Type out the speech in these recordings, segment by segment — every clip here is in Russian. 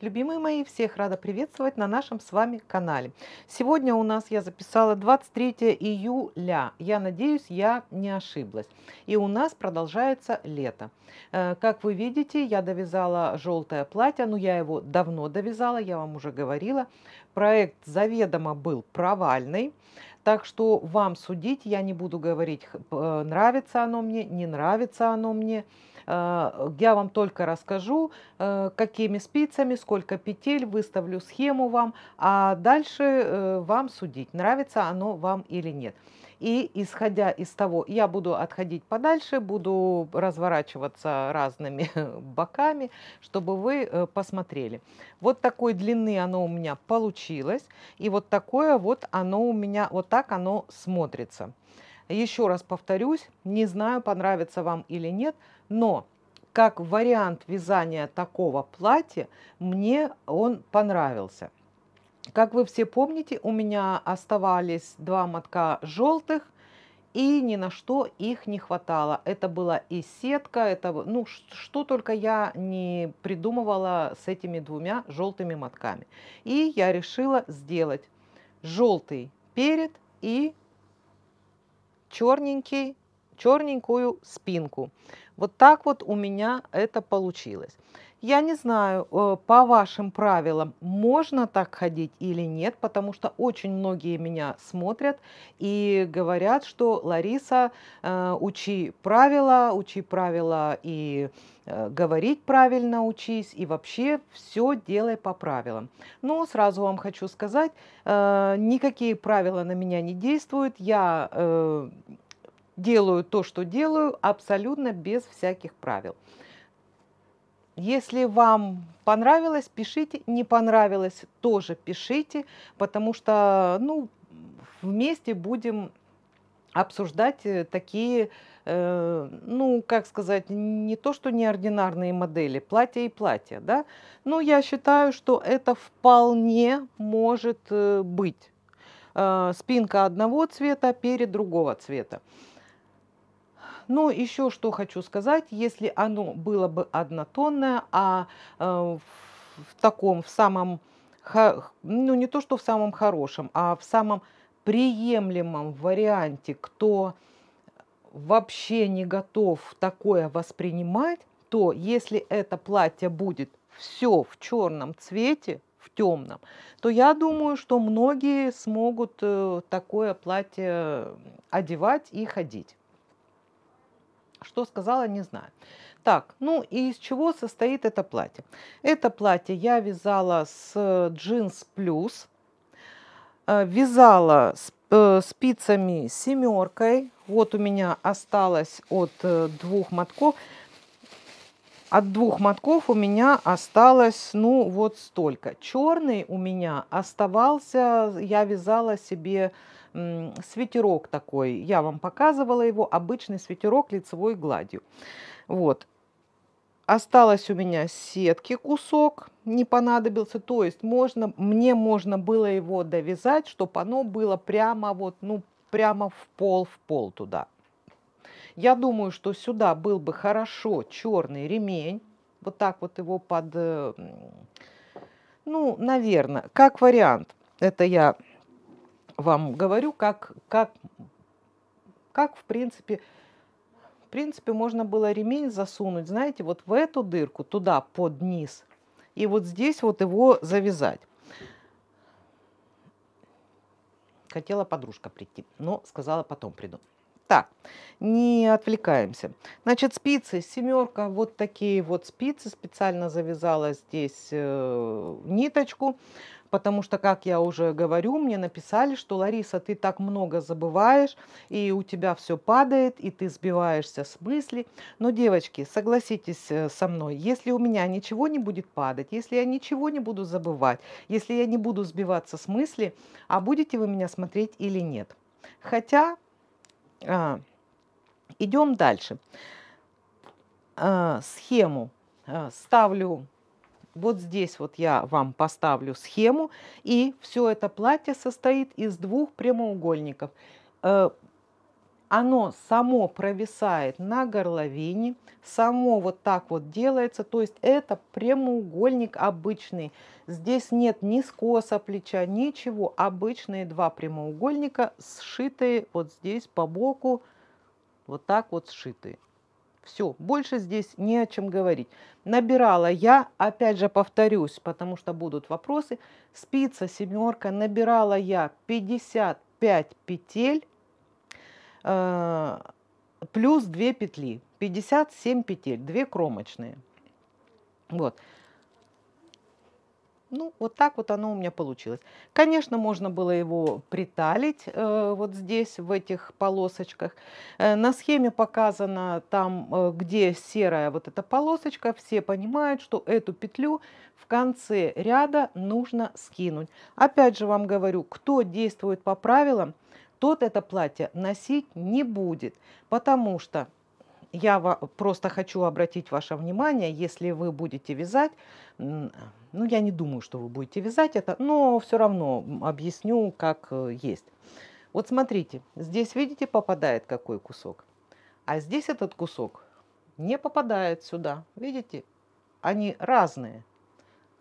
Любимые мои, всех рада приветствовать на нашем с вами канале. Сегодня у нас я записала 23 июля. Я надеюсь, я не ошиблась. И у нас продолжается лето. Э, как вы видите, я довязала желтое платье, но ну, я его давно довязала, я вам уже говорила. Проект заведомо был провальный, так что вам судить, я не буду говорить, нравится оно мне, не нравится оно мне. Э, я вам только расскажу, э, какими спицами, сколько петель, выставлю схему вам, а дальше э, вам судить, нравится оно вам или нет. И исходя из того, я буду отходить подальше, буду разворачиваться разными боками, чтобы вы э, посмотрели. Вот такой длины оно у меня получилось. И вот такое вот оно у меня, вот так оно смотрится. Еще раз повторюсь, не знаю, понравится вам или нет, но как вариант вязания такого платья мне он понравился. Как вы все помните, у меня оставались два мотка желтых, и ни на что их не хватало. Это была и сетка, это ну что только я не придумывала с этими двумя желтыми мотками. И я решила сделать желтый перед и черненький, черненькую спинку. Вот так вот у меня это получилось. Я не знаю, э, по вашим правилам можно так ходить или нет, потому что очень многие меня смотрят и говорят, что Лариса, э, учи правила, учи правила и э, говорить правильно учись и вообще все делай по правилам. Но ну, сразу вам хочу сказать, никакие правила на меня не действуют. Я делаю то, что делаю, абсолютно без всяких правил. Если вам понравилось, пишите. Не понравилось, тоже пишите, потому что ну, вместе будем обсуждать э, такие, э, ну, как сказать, не то что неординарные модели, платья и платья, да, но я считаю, что это вполне может э, быть. Э, спинка одного цвета, перед другого цвета. Но еще что хочу сказать, если оно было бы однотонное, а э, в таком, в самом, ну не то что в самом хорошем, а в самом приемлемом варианте, кто вообще не готов такое воспринимать, то если это платье будет все в черном цвете, в темном, то я думаю, что многие смогут э, такое платье одевать и ходить. Что сказала, не знаю. Так, ну и из чего состоит это платье? Это платье я вязала с э, джинс плюс, э, вязала э, спицами семеркой. Вот у меня осталось от двух мотков. От двух мотков у меня осталось, ну, вот столько. Черный у меня оставался, я вязала себе свитерок такой. Я вам показывала его, обычный свитерок лицевой гладью. Вот. Осталось у меня сетки кусок, не понадобился. То есть можно, мне можно было его довязать, чтобы оно было прямо вот, ну, прямо в пол, в пол туда. Я думаю, что сюда был бы хорошо черный ремень. Вот так вот его под... Э, ну, наверное, как вариант. Это я вам говорю, как, как, как в принципе, в принципе можно было ремень засунуть, знаете, вот в эту дырку, туда, под низ, и вот здесь вот его завязать. Хотела подружка прийти, но сказала, потом приду. Так, не отвлекаемся. Значит, спицы, семерка, вот такие вот спицы. Специально завязала здесь э, ниточку потому что, как я уже говорю, мне написали, что Лариса, ты так много забываешь, и у тебя все падает, и ты сбиваешься с мысли. Но, девочки, согласитесь э, со мной, если у меня ничего не будет падать, если я ничего не буду забывать, если я не буду сбиваться с мысли, а будете вы меня смотреть или нет. Хотя, а, идем дальше. А, схему а, ставлю вот здесь вот я вам поставлю схему. И все это платье состоит из двух прямоугольников. Э, оно само провисает на горловине, само вот так вот делается. То есть это прямоугольник обычный. Здесь нет ни скоса плеча, ничего. Обычные два прямоугольника, сшитые вот здесь по боку, вот так вот сшитые. Все, больше здесь не о чем говорить. Набирала я, опять же повторюсь, потому что будут вопросы, спица семерка, набирала я 55 петель э, плюс 2 петли, 57 петель, 2 кромочные. Вот. Ну, вот так вот оно у меня получилось. Конечно, можно было его приталить э, вот здесь, в этих полосочках. Э, на схеме показано там, э, где серая вот эта полосочка. Все понимают, что эту петлю в конце ряда нужно скинуть. Опять же вам говорю, кто действует по правилам, тот это платье носить не будет, потому что я просто хочу обратить ваше внимание, если вы будете вязать, ну я не думаю, что вы будете вязать это, но все равно объясню, как э, есть. Вот смотрите, здесь, видите, попадает какой кусок, а здесь этот кусок не попадает сюда. Видите, они разные.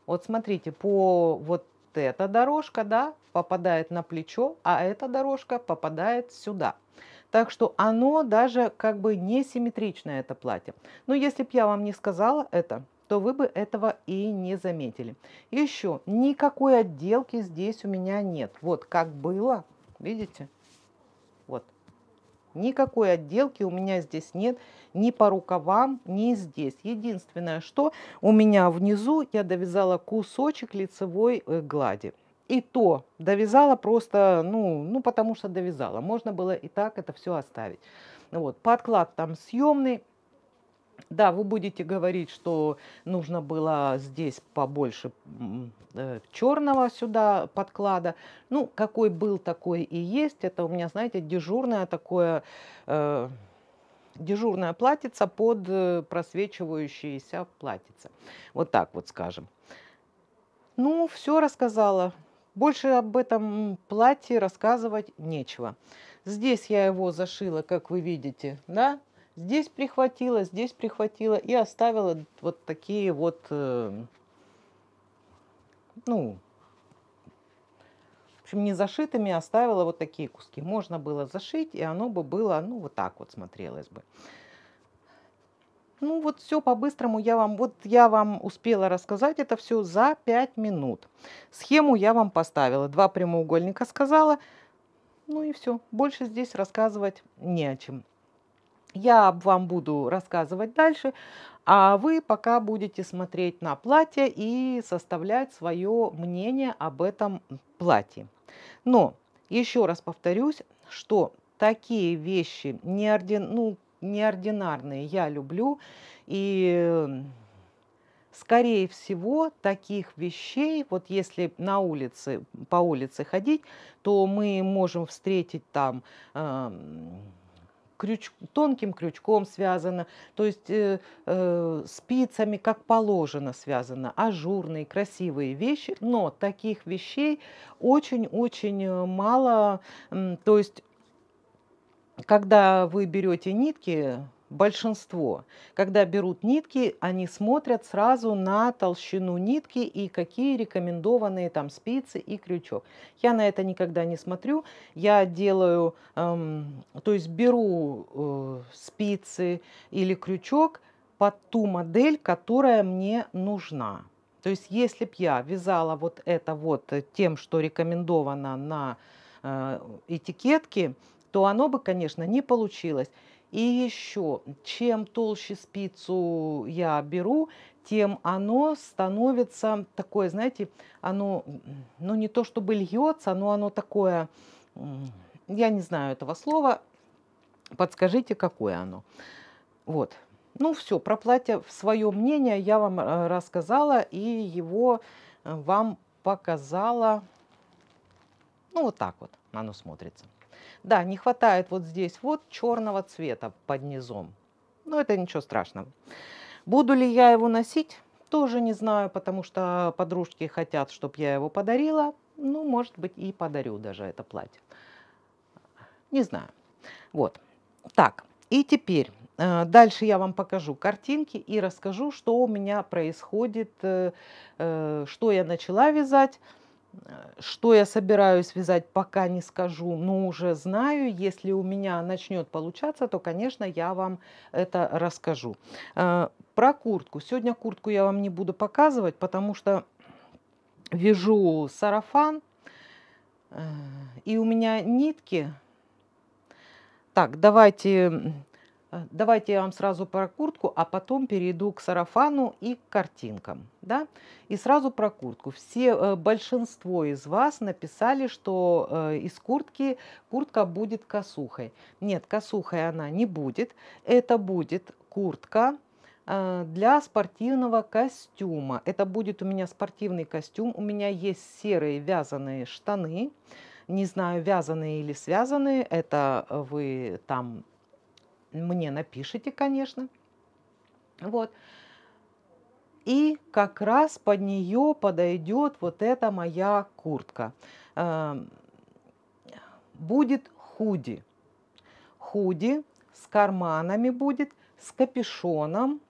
Вот смотрите, по вот эта дорожка, да, попадает на плечо, а эта дорожка попадает сюда – так что оно даже как бы несимметричное это платье. Но если бы я вам не сказала это, то вы бы этого и не заметили. Еще никакой отделки здесь у меня нет. Вот как было, видите? Вот. Никакой отделки у меня здесь нет, ни по рукавам, ни здесь. Единственное, что у меня внизу я довязала кусочек лицевой э, глади. И то довязала просто, ну, ну, потому что довязала. Можно было и так это все оставить. Вот, подклад там съемный. Да, вы будете говорить, что нужно было здесь побольше э, черного сюда подклада. Ну, какой был, такой и есть. Это у меня, знаете, дежурное такое, э, дежурная платьица под э, просвечивающиеся платьица. Вот так вот скажем. Ну, все рассказала. Больше об этом платье рассказывать нечего. Здесь я его зашила, как вы видите, да? Здесь прихватила, здесь прихватила и оставила вот такие вот, э, ну, в общем, не зашитыми, а оставила вот такие куски. Можно было зашить, и оно бы было, ну, вот так вот смотрелось бы. Ну вот все по-быстрому я вам, вот я вам успела рассказать это все за 5 минут. Схему я вам поставила, два прямоугольника сказала, ну и все, больше здесь рассказывать не о чем. Я вам буду рассказывать дальше, а вы пока будете смотреть на платье и составлять свое мнение об этом платье. Но еще раз повторюсь, что такие вещи неордин... ну, неординарные я люблю. И, скорее всего, таких вещей, вот если на улице, по улице ходить, то мы можем встретить там э, крюч, тонким крючком связано, то есть э, э, спицами, как положено, связано, ажурные, красивые вещи, но таких вещей очень-очень э, мало, э, то есть когда вы берете нитки, большинство, когда берут нитки, они смотрят сразу на толщину нитки и какие рекомендованные там спицы и крючок. Я на это никогда не смотрю. Я делаю, эм, то есть беру э, спицы или крючок под ту модель, которая мне нужна. То есть если б я вязала вот это вот э, тем, что рекомендовано на э, этикетке, то оно бы, конечно, не получилось. И еще, чем толще спицу я беру, тем оно становится такое, знаете, оно, ну не то чтобы льется, но оно такое, я не знаю этого слова, подскажите, какое оно. Вот. Ну все, про платье свое мнение я вам э, рассказала и его э, вам показала. Ну вот так вот оно смотрится. Да, не хватает вот здесь вот черного цвета под низом. Но это ничего страшного. Буду ли я его носить? Тоже не знаю, потому что подружки хотят, чтобы я его подарила. Ну, может быть, и подарю даже это платье. Не знаю. Вот. Так, и теперь э, Дальше я вам покажу картинки и расскажу, что у меня происходит, э, э, что я начала вязать. Э, что я собираюсь вязать, пока не скажу, но уже знаю. Если у меня начнет получаться, то, конечно, я вам это расскажу. Э, про куртку. Сегодня куртку я вам не буду показывать, потому что вяжу сарафан, э, и у меня нитки. Так, давайте Э, давайте я вам сразу про куртку, а потом перейду к сарафану и к картинкам. Да? И сразу про куртку. Все, э, большинство из вас написали, что э, из куртки куртка будет косухой. Нет, косухой она не будет. Это будет куртка для спортивного костюма. Это будет у меня спортивный костюм. У меня есть серые вязаные штаны. Не знаю, вязаные или связанные. Это вы там мне напишите, конечно. Вот. И как раз под нее подойдет вот эта моя куртка. Э, будет худи. Худи с карманами будет, с капюшоном,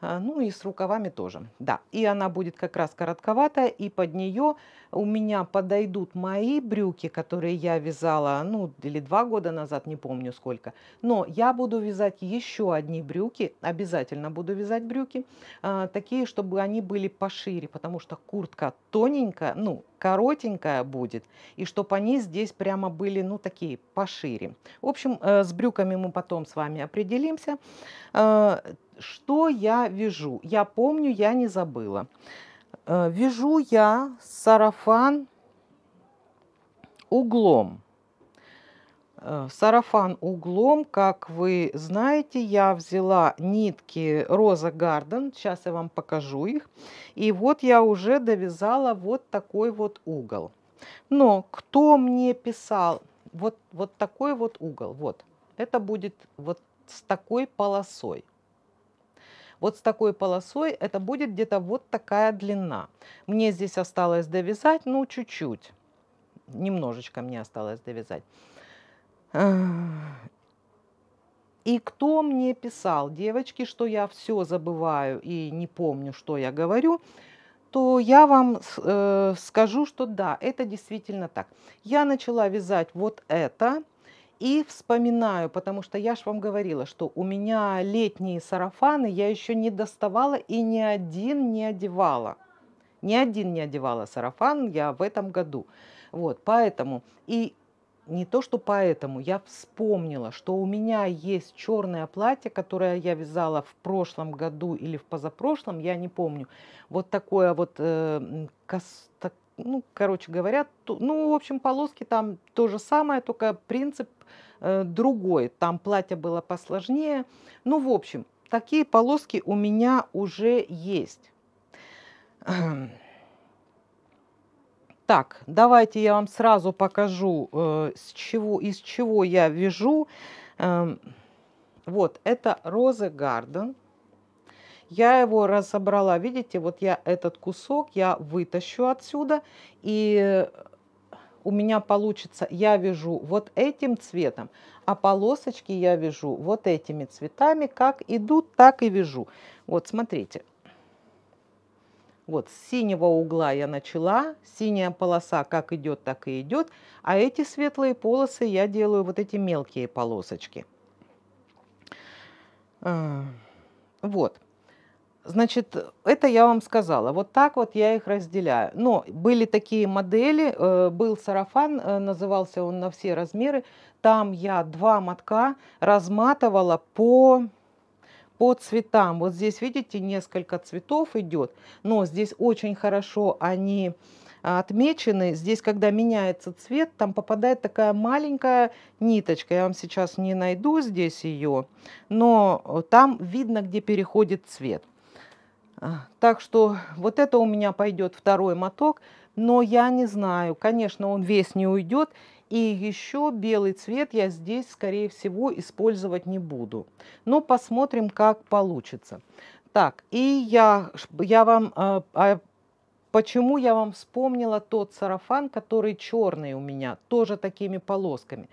а, ну и с рукавами тоже. Да, и она будет как раз коротковатая, и под нее у меня подойдут мои брюки, которые я вязала, ну, или два года назад, не помню сколько. Но я буду вязать еще одни брюки, обязательно буду вязать брюки, а, такие, чтобы они были пошире, потому что куртка тоненькая, ну, коротенькая будет, и чтобы они здесь прямо были, ну, такие пошире. В общем, э, с брюками мы потом с вами определимся. А, что я вяжу? Я помню, я не забыла. Э, вяжу я сарафан углом. Э, сарафан углом, как вы знаете, я взяла нитки Роза Гарден, сейчас я вам покажу их. И вот я уже довязала вот такой вот угол. Но кто мне писал вот, вот такой вот угол, вот, это будет вот с такой полосой. Вот с такой полосой это будет где-то вот такая длина. Мне здесь осталось довязать, ну, чуть-чуть. Немножечко мне осталось довязать. И кто мне писал, девочки, что я все забываю и не помню, что я говорю, то я вам э, скажу, что да, это действительно так. Я начала вязать вот это и вспоминаю, потому что я же вам говорила, что у меня летние сарафаны я еще не доставала и ни один не одевала. Ни один не одевала сарафан я в этом году. Вот, поэтому, и не то, что поэтому, я вспомнила, что у меня есть черное платье, которое я вязала в прошлом году или в позапрошлом, я не помню. Вот такое вот, э, кос, так, ну, короче говоря, ту, ну, в общем, полоски там то же самое, только принцип э, другой. Там платье было посложнее. Ну, в общем, такие полоски у меня уже есть. Так, давайте я вам сразу покажу, э, с чего, из чего я вяжу. Эм, вот, это Rose Garden. Я его разобрала, видите, вот я этот кусок я вытащу отсюда и э, у меня получится, я вяжу вот этим цветом, а полосочки я вяжу вот этими цветами, как идут, так и вяжу. Вот, смотрите. Вот, с синего угла я начала, синяя полоса как идет, так и идет, а эти светлые полосы я делаю вот эти мелкие полосочки. Э, вот. Значит, это я вам сказала. Вот так вот я их разделяю. Но были такие модели, э, был сарафан, э, назывался он на все размеры. Там я два мотка разматывала по по цветам. Вот здесь, видите, несколько цветов идет, но здесь очень хорошо они э, отмечены. Здесь, когда меняется цвет, там попадает такая маленькая ниточка. Я вам сейчас не найду здесь ее, но там видно, где переходит цвет. А, так что вот это у меня пойдет второй моток, но я не знаю. Конечно, он весь не уйдет. И еще белый цвет я здесь, скорее всего, использовать не буду. Но посмотрим, как получится. Так, и я, я вам... А, а, почему я вам вспомнила тот сарафан, который черный у меня, тоже такими полосками.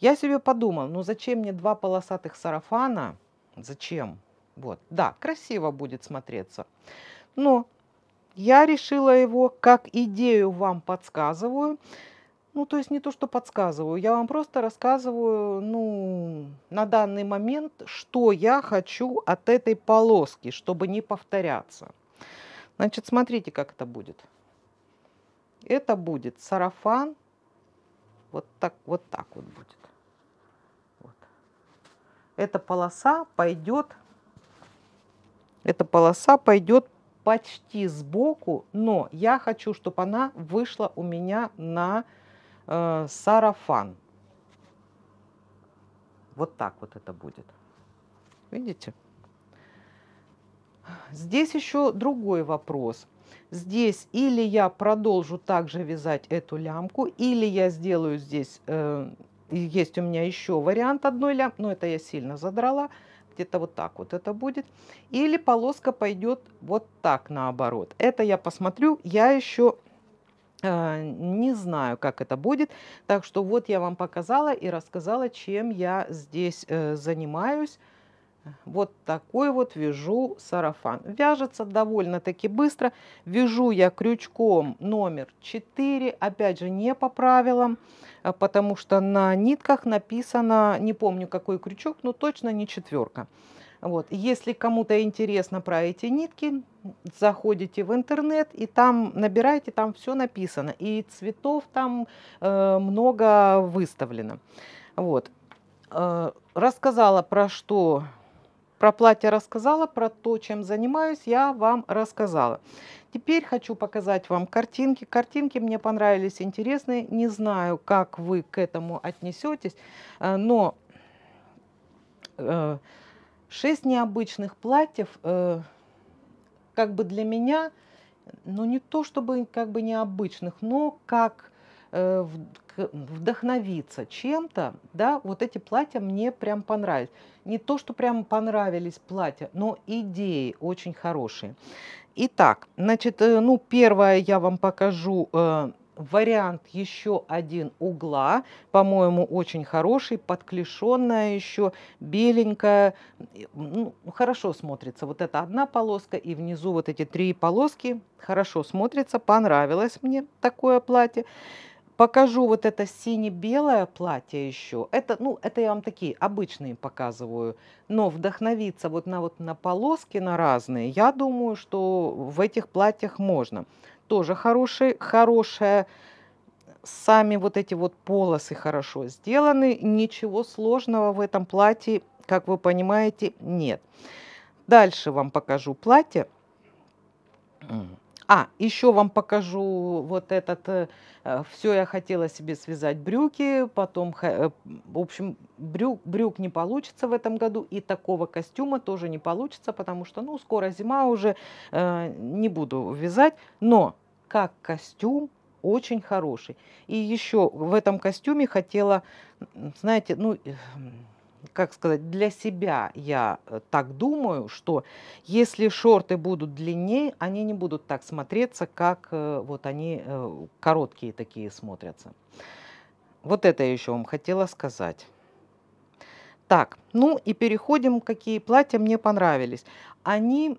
Я себе подумал, ну зачем мне два полосатых сарафана? Зачем? Вот. Да, красиво будет смотреться. Но я решила его, как идею вам подсказываю. Ну, то есть не то, что подсказываю, я вам просто рассказываю, ну, на данный момент, что я хочу от этой полоски, чтобы не повторяться. Значит, смотрите, как это будет. Это будет сарафан, вот так, вот так вот будет. Вот. Эта полоса пойдет эта полоса пойдет почти сбоку, но я хочу, чтобы она вышла у меня на э, сарафан. Вот так вот это будет. Видите? Здесь еще другой вопрос. Здесь или я продолжу также вязать эту лямку, или я сделаю здесь, э, есть у меня еще вариант одной лямки, но это я сильно задрала, где-то вот так вот это будет. Или полоска пойдет вот так наоборот. Это я посмотрю, я еще э, не знаю, как это будет. Так что вот я вам показала и рассказала, чем я здесь э, занимаюсь. Вот такой вот вяжу сарафан. Вяжется довольно-таки быстро. Вяжу я крючком номер 4. Опять же, не по правилам, э, потому что на нитках написано, не помню какой крючок, но точно не четверка. Вот. Если кому-то интересно про эти нитки, заходите в интернет и там набирайте, там все написано. И цветов там э, много выставлено. Вот. Э, рассказала про что про платье рассказала, про то, чем занимаюсь, я вам рассказала. Теперь хочу показать вам картинки. Картинки мне понравились, интересные. Не знаю, как вы к этому отнесетесь, э, но э, шесть необычных платьев э, как бы для меня, ну не то чтобы как бы необычных, но как в вдохновиться чем-то, да, вот эти платья мне прям понравились. Не то, что прям понравились платья, но идеи очень хорошие. Итак, значит, э, ну, первое я вам покажу э, вариант еще один угла, по-моему, очень хороший, подклешенная еще, беленькая, ну, хорошо смотрится. Вот это одна полоска и внизу вот эти три полоски, хорошо смотрится, понравилось мне такое платье. Покажу вот это сине-белое платье еще. Это, ну, это я вам такие обычные показываю. Но вдохновиться вот на, вот на полоски, на разные, я думаю, что в этих платьях можно. Тоже хороший, хорошая сами вот эти вот полосы хорошо сделаны, ничего сложного в этом платье, как вы понимаете, нет. Дальше вам покажу платье. А, еще вам покажу вот этот, э, э, все я хотела себе связать брюки, потом, э, в общем, брюк, брюк не получится в этом году, и такого костюма тоже не получится, потому что, ну, скоро зима уже, не буду вязать, но как костюм очень хороший. И еще в этом костюме хотела, знаете, ну, как сказать, для себя я э, так думаю, что если шорты будут длиннее, они не будут так смотреться, как э, вот они э, короткие такие смотрятся. Вот это я еще вам хотела сказать. Так, ну и переходим, какие платья мне понравились. Они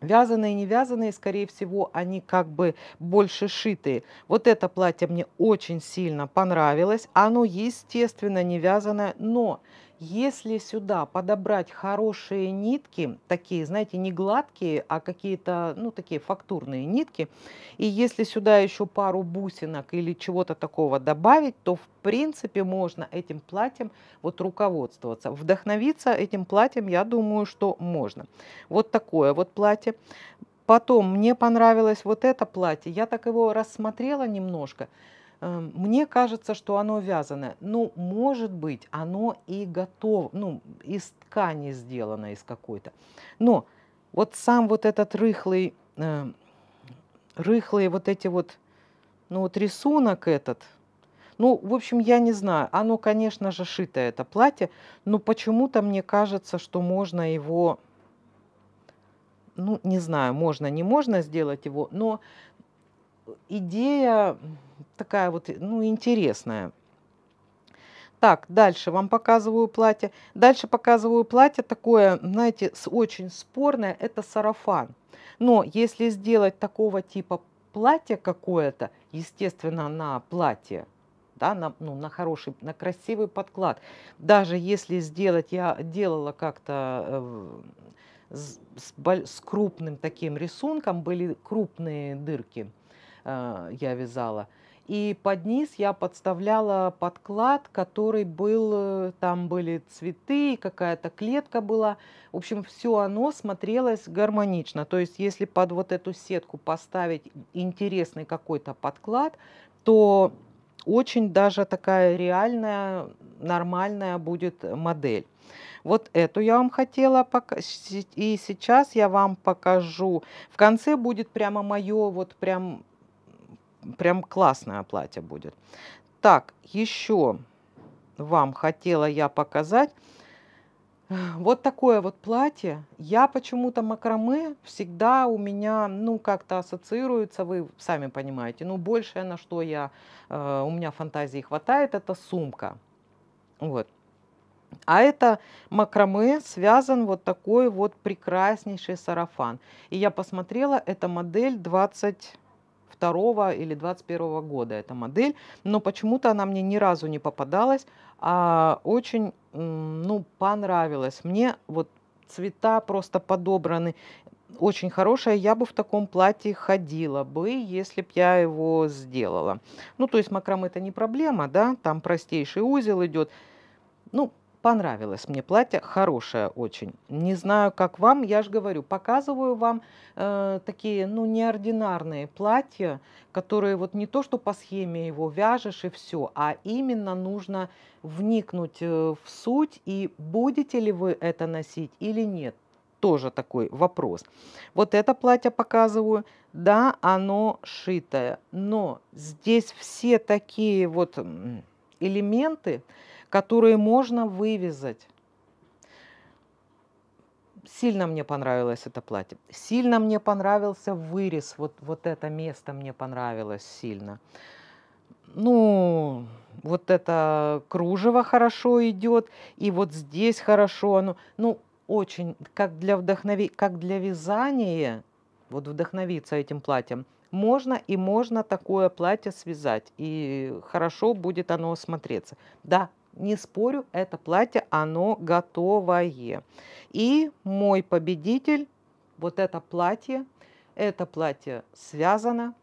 Вязаные, не вязаные, скорее всего, они как бы больше шитые. Вот это платье мне очень сильно понравилось. Оно, естественно, не вязаное, но если сюда подобрать хорошие нитки, такие, знаете, не гладкие, а какие-то, ну, такие фактурные нитки, и если сюда еще пару бусинок или чего-то такого добавить, то, в принципе, можно этим платьем вот руководствоваться. Вдохновиться этим платьем, я думаю, что можно. Вот такое вот платье. Потом мне понравилось вот это платье. Я так его рассмотрела немножко. Эм, мне кажется, что оно вязаное. Ну, может быть, оно и готово, ну, из ткани сделано, из какой-то. Но вот сам вот этот рыхлый, э, эм, рыхлый вот эти вот, ну, вот рисунок этот, ну, в общем, я не знаю. Оно, конечно же, шитое, это платье, но почему-то мне кажется, что можно его ну, не знаю, можно, не можно сделать его, но идея такая вот, ну, интересная. Так, дальше вам показываю платье. Дальше показываю платье такое, знаете, с очень спорное, это сарафан. Но если сделать такого типа платье какое-то, естественно, на платье, да, на, ну, на хороший, на красивый подклад. Даже если сделать, я делала как-то э, с, с, с крупным таким рисунком, были крупные дырки – Э, я вязала. И под низ я подставляла подклад, который был, э, там были цветы, какая-то клетка была. В общем, все оно смотрелось гармонично. То есть, если под вот эту сетку поставить интересный какой-то подклад, то очень даже такая реальная, нормальная будет модель. Вот эту я вам хотела показать. И сейчас я вам покажу. В конце будет прямо мое вот прям прям классное платье будет. Так, еще вам хотела я показать. Вот такое вот платье. Я почему-то макраме всегда у меня, ну, как-то ассоциируется, вы сами понимаете. Ну, большее, на что я, э, у меня фантазии хватает, это сумка. Вот. А это макраме связан вот такой вот прекраснейший сарафан. И я посмотрела, это модель 20... 22 или 21 года эта модель, но почему-то она мне ни разу не попадалась, а очень ну, понравилась мне. Вот цвета просто подобраны очень хорошая, я бы в таком платье ходила бы, если б я его сделала. Ну, то есть макраме это не проблема, да, там простейший узел идет. Ну, понравилось мне платье, хорошее очень. Не знаю, как вам, я же говорю, показываю вам э, такие, ну, неординарные платья, которые вот не то, что по схеме его вяжешь и все, а именно нужно вникнуть э, в суть и будете ли вы это носить или нет. Тоже такой вопрос. Вот это платье показываю. Да, оно шитое, но здесь все такие вот элементы, которые можно вывязать. Сильно мне понравилось это платье. Сильно мне понравился вырез. Вот, вот это место мне понравилось сильно. Ну, вот это кружево хорошо идет, и вот здесь хорошо оно. Ну, очень, как для, вдохнови... как для вязания, вот вдохновиться этим платьем, можно и можно такое платье связать, и хорошо будет оно смотреться. Да, не спорю, это платье, оно готовое. И мой победитель, вот это платье, это платье связано,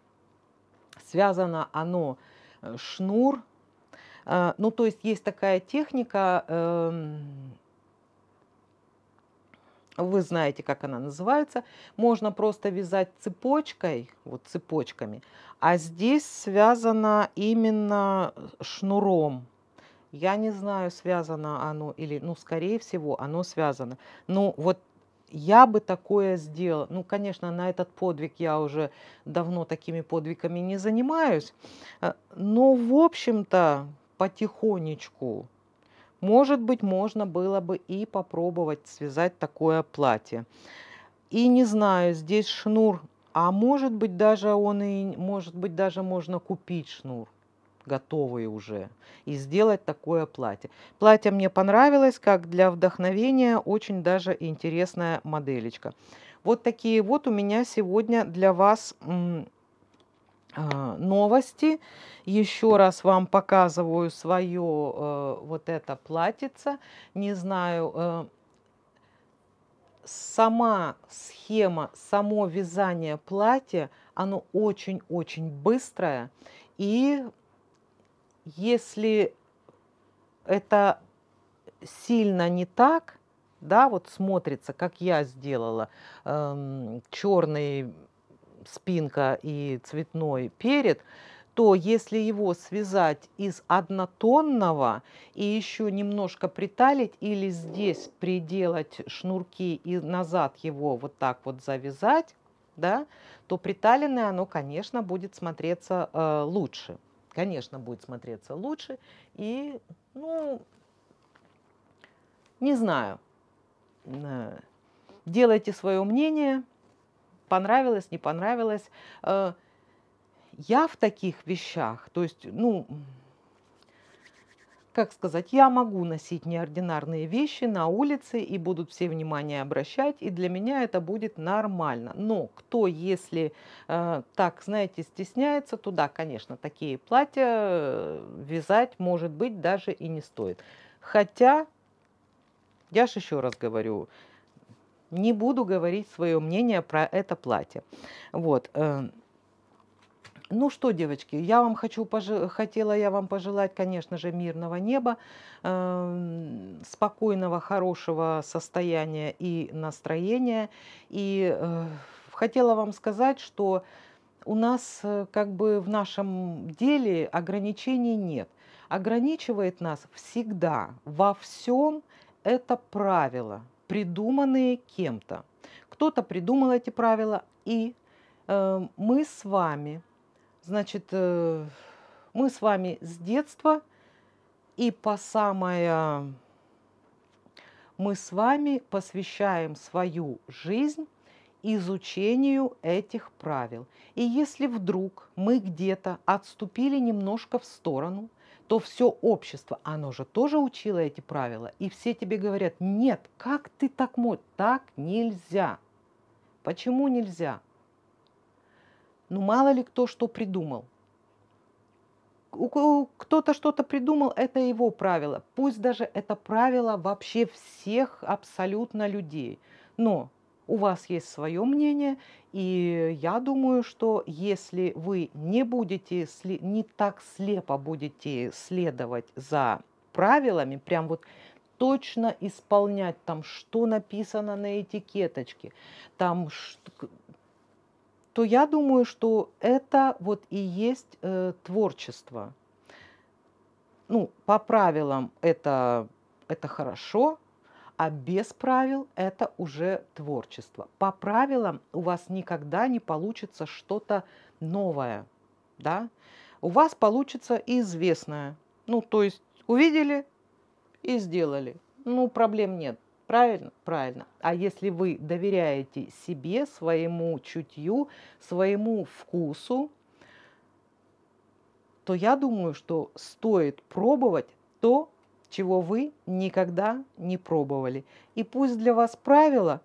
связано оно э, шнур, э, ну то есть есть такая техника, эм, вы знаете, как она называется, можно просто вязать цепочкой, вот цепочками, а здесь связано именно шнуром, я не знаю, связано оно или, ну, скорее всего, оно связано. Ну, вот я бы такое сделала. Ну, конечно, на этот подвиг я уже давно такими подвигами не занимаюсь. Э, но, в общем-то, потихонечку, может быть, можно было бы и попробовать связать такое платье. И не знаю, здесь шнур, а может быть, даже он и, может быть, даже можно купить шнур готовые уже, и сделать такое платье. Платье мне понравилось, как для вдохновения, очень даже интересная моделечка. Вот такие вот у меня сегодня для вас а, новости. Еще раз вам показываю свое э, вот это платьице. Не знаю, э, сама схема, само вязание платья, оно очень-очень быстрое и если это сильно не так, да, вот смотрится, как я сделала, эм, черный спинка и цветной перед, то если его связать из однотонного и еще немножко приталить или здесь приделать шнурки и назад его вот так вот завязать, да, то приталенное оно, конечно, будет смотреться э, лучше конечно, будет смотреться лучше. И, ну, не знаю, э, делайте свое мнение, понравилось, не понравилось. Э, я в таких вещах, то есть, ну, как сказать, я могу носить неординарные вещи на улице и будут все внимание обращать, и для меня это будет нормально. Но кто, если э, так, знаете, стесняется, туда, конечно, такие платья э, вязать, может быть, даже и не стоит. Хотя, я же еще раз говорю, не буду говорить свое мнение про это платье. Вот. Э, ну что, девочки, я вам хочу пожел... хотела я вам пожелать, конечно же, мирного неба, э, спокойного, хорошего состояния и настроения. И э, хотела вам сказать, что у нас э, как бы в нашем деле ограничений нет. Ограничивает нас всегда во всем это правило, придуманные кем-то. Кто-то придумал эти правила, и э, мы с вами Значит, э, мы с вами с детства и по самое мы с вами посвящаем свою жизнь изучению этих правил. И если вдруг мы где-то отступили немножко в сторону, то все общество, оно же тоже учило эти правила, и все тебе говорят, нет, как ты так можешь? Так нельзя. Почему нельзя? Ну, мало ли кто что придумал. Кто-то что-то придумал, это его правило. Пусть даже это правило вообще всех абсолютно людей. Но у вас есть свое мнение, и я думаю, что если вы не будете, не так слепо будете следовать за правилами, прям вот точно исполнять там, что написано на этикеточке, там то я думаю, что это вот и есть э, творчество. Ну, по правилам это, это хорошо, а без правил это уже творчество. По правилам у вас никогда не получится что-то новое, да? У вас получится известное. Ну, то есть увидели и сделали. Ну, проблем нет. Правильно? Правильно. А если вы доверяете себе, своему чутью, своему вкусу, то я думаю, что стоит пробовать то, чего вы никогда не пробовали. И пусть для вас правила,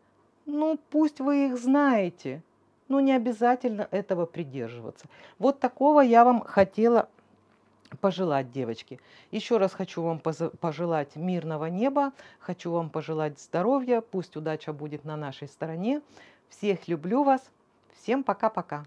ну пусть вы их знаете, но не обязательно этого придерживаться. Вот такого я вам хотела пожелать, девочки. Еще раз хочу вам пожелать мирного неба, хочу вам пожелать здоровья, пусть удача будет на нашей стороне. Всех люблю вас, всем пока-пока.